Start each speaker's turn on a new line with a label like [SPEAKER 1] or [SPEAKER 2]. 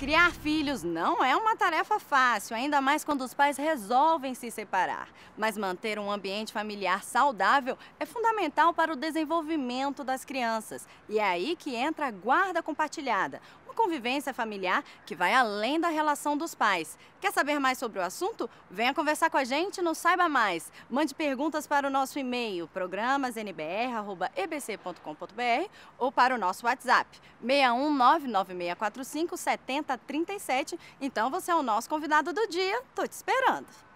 [SPEAKER 1] Criar filhos não é uma tarefa fácil, ainda mais quando os pais resolvem se separar. Mas manter um ambiente familiar saudável é fundamental para o desenvolvimento das crianças. E é aí que entra a guarda compartilhada, convivência familiar que vai além da relação dos pais. Quer saber mais sobre o assunto? Venha conversar com a gente no Saiba Mais. Mande perguntas para o nosso e-mail programasnbr@ebc.com.br ou para o nosso WhatsApp 61996457037. Então você é o nosso convidado do dia. estou te esperando.